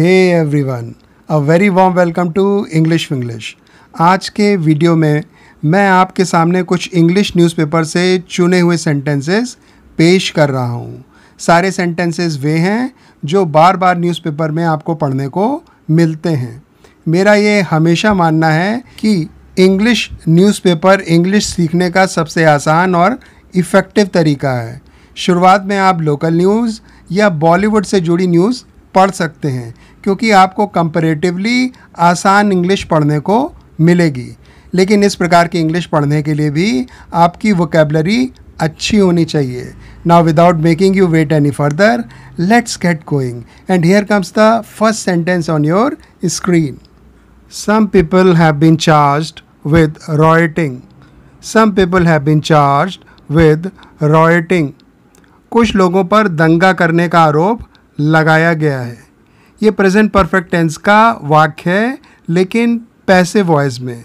Hey everyone a very warm welcome to English Vinglish आज के video में मैं आपके सामने कुछ इंग्लिश न्यूज़पेपर से चुने हुए सेंटेंसेस पेश कर रहा हूँ सारे सेंटेंसेस वे हैं जो बार बार न्यूज़पेपर में आपको पढ़ने को मिलते हैं मेरा ये हमेशा मानना है कि इंग्लिश न्यूज़पेपर इंग्लिश सीखने का सबसे आसान और इफ़ेक्टिव तरीका है शुरुआत में आप लोकल न्यूज़ या बॉलीवुड से जुड़ी न्यूज़ पढ़ सकते हैं क्योंकि आपको कंपेरेटिवली आसान इंग्लिश पढ़ने को मिलेगी लेकिन इस प्रकार की इंग्लिश पढ़ने के लिए भी आपकी वोकेबलरी अच्छी होनी चाहिए now without making you wait any further let's get going and here comes the first sentence on your screen some people have been charged with rioting some people have been charge with rioting कुछ लोगों पर दंगा करने का आरोप लगाया गया है ये प्रेजेंट परफेक्ट टेंस का वाक्य है लेकिन पैसे वॉइस में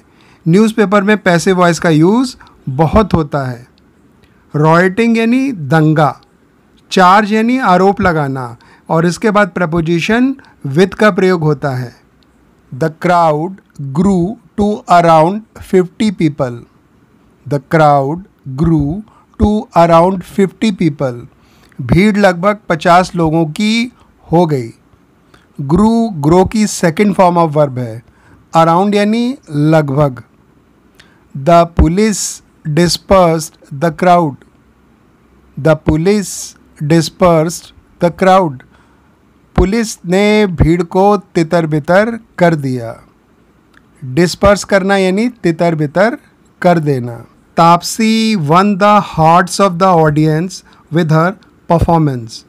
न्यूज़पेपर में पैसे वॉइस का यूज़ बहुत होता है रॉयटिंग यानी दंगा चार्ज यानी आरोप लगाना और इसके बाद प्रपोजिशन विद का प्रयोग होता है the crowd grew to around fifty people the crowd grew to around fifty people भीड़ लगभग पचास लोगों की हो गई ग्रू ग्रो की सेकेंड फॉर्म ऑफ वर्ब है अराउंड यानी लगभग the police disperse the crowd the police disperse the crowd police ने भीड़ को तितर बितर कर दिया डिस्पर्स करना यानी तितर बितर कर देना Taapsee won the hearts of the audience with her performance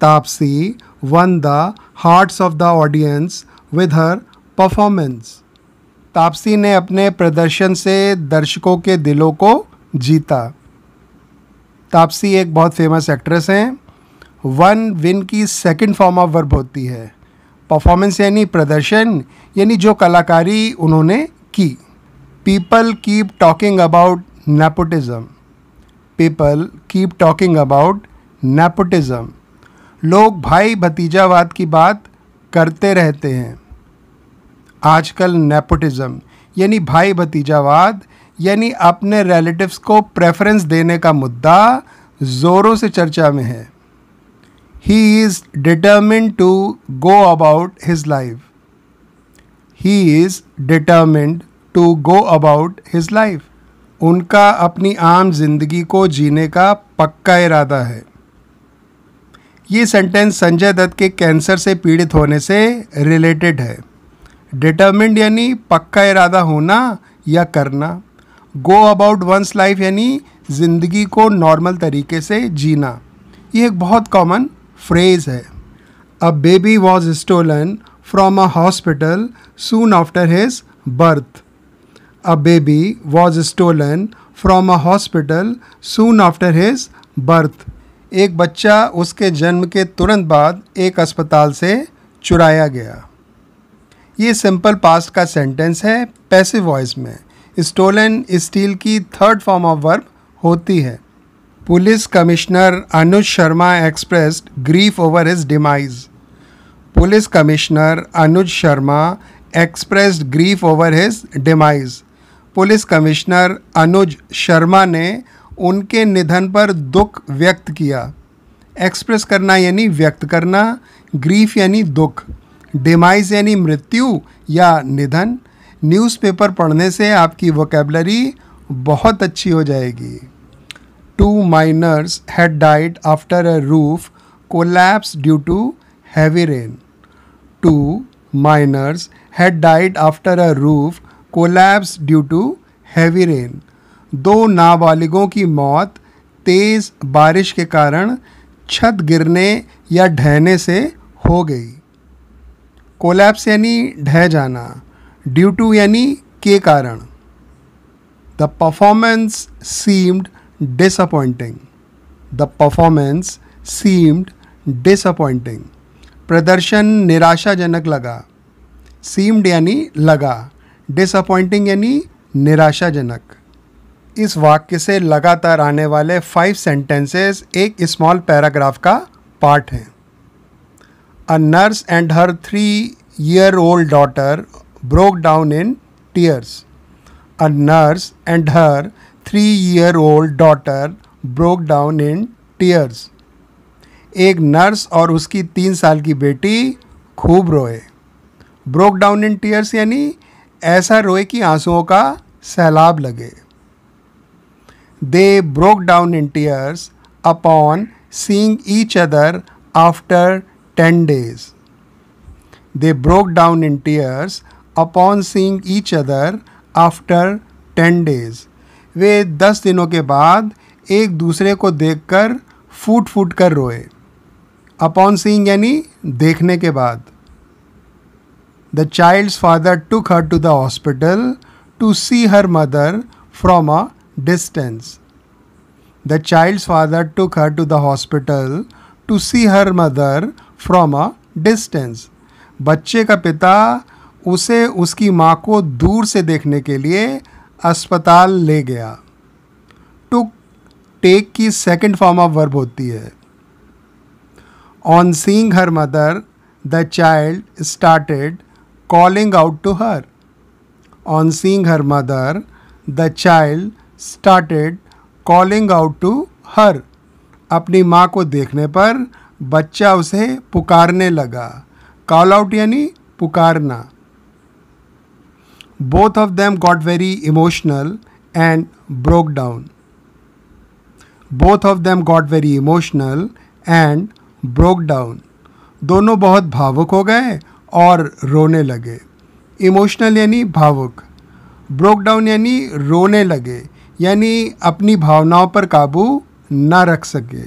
Taapsee won the hearts of the audience with her performance. Taapsee ने अपने प्रदर्शन से दर्शकों के दिलों को जीता तापसी एक बहुत फेमस एक्ट्रेस हैं वन विन की सेकंड फॉर्म ऑफ वर्ब होती है परफॉर्मेंस यानी प्रदर्शन यानी जो कलाकारी उन्होंने की people keep talking about nepotism people keep talking about nepotism लोग भाई भतीजावाद की बात करते रहते हैं आजकल नेपोटिज़म यानी भाई भतीजावाद यानी अपने रिलेटिव्स को प्रेफरेंस देने का मुद्दा ज़ोरों से चर्चा में है he is determined to go about his life he is determined to go about his life उनका अपनी आम जिंदगी को जीने का पक्का इरादा है ये सेंटेंस संजय दत्त के कैंसर से पीड़ित होने से रिलेटेड है डिटर्मिंड यानी पक्का इरादा होना या करना गो अबाउट वंस लाइफ यानी ज़िंदगी को नॉर्मल तरीके से जीना ये एक बहुत कॉमन फ्रेज़ है a baby was stolen from a hospital soon after his birth a baby was stolen from a hospital soon after his birth एक बच्चा उसके जन्म के तुरंत बाद एक अस्पताल से चुराया गया ये सिंपल पास्ट का सेंटेंस है पैसिव वॉइस में स्टोलन स्टील की थर्ड फॉर्म ऑफ वर्ब होती है police commissioner Anuj Sharma expressed grief over his demise police commissioner Anuj Sharma expressed grief over his demise police commissioner Anuj Sharma ने उनके निधन पर दुख व्यक्त किया एक्सप्रेस करना यानी व्यक्त करना ग्रीफ यानी दुख डिमाइज यानी मृत्यु या निधन न्यूज़पेपर पढ़ने से आपकी वोकेबलरी बहुत अच्छी हो जाएगी two minors had died after a roof collapse due to heavy rain two minors had died after a roof collapse due to heavy rain दो नाबालिगों की मौत तेज़ बारिश के कारण छत गिरने या ढहने से हो गई कोलैप्स यानी ढह जाना ड्यू टू यानी के कारण the performance seemed disappointing the performance seemed disappointing प्रदर्शन निराशाजनक लगा सीम्ड यानी लगा डिसअपॉइंटिंग यानी निराशाजनक इस वाक्य से लगातार आने वाले फाइव सेंटेंसेस एक स्मॉल पैराग्राफ का पार्ट हैं a nurse and her three year old daughter broke down in tears a nurse and her three year old daughter broke down in tears एक नर्स और उसकी तीन साल की बेटी खूब रोए ब्रोक डाउन इन टीयर्स यानी ऐसा रोए कि आंसुओं का सैलाब लगे They broke down in tears upon seeing each other after 10 days. They broke down in tears upon seeing each other after 10 days. वे दस दिनों के बाद एक दूसरे को देखकर फूट फूट कर रोए अपॉन सीइंग यानी देखने के बाद the child's father took her to the hospital to see her mother from a distance. The child's father took her to the hospital to see her mother from a distance. बच्चे का पिता उसे उसकी माँ को दूर से देखने के लिए अस्पताल ले गया टू टेक की सेकेंड फॉर्म ऑफ वर्ब होती है on seeing her mother the child started calling out to her on seeing her mother the child started calling out to her. अपनी माँ को देखने पर बच्चा उसे पुकारने लगा कॉल आउट यानी पुकारना both of them got very emotional and broke down both of them got very emotional and broke down दोनों बहुत भावुक हो गए और रोने लगे इमोशनल यानी भावुक ब्रोक डाउन यानी रोने लगे यानी अपनी भावनाओं पर काबू न रख सके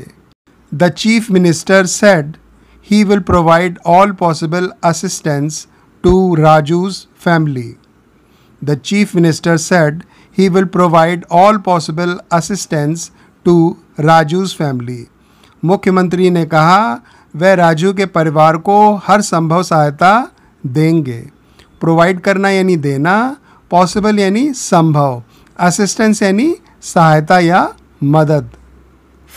the chief minister said he will provide all possible assistance to Raju's family the chief minister said he will provide all possible assistance to Raju's family मुख्यमंत्री ने कहा वह राजू के परिवार को हर संभव सहायता देंगे प्रोवाइड करना यानी देना पॉसिबल यानी संभव Assistance, any सहायता ya madad.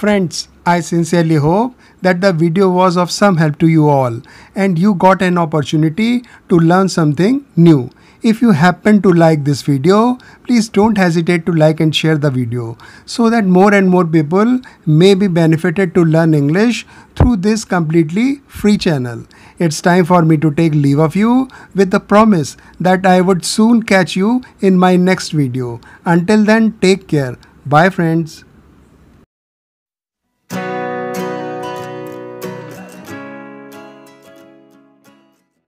Friends, I sincerely hope that the video was of some help to you all and you got an opportunity to learn something new. If you happen to like this video, please don't hesitate to like and share the video so that more and more people may be benefited to learn English through this completely free channel. It's time for me to take leave of you with the promise that I would soon catch you in my next video. Until then, take care. Bye friends.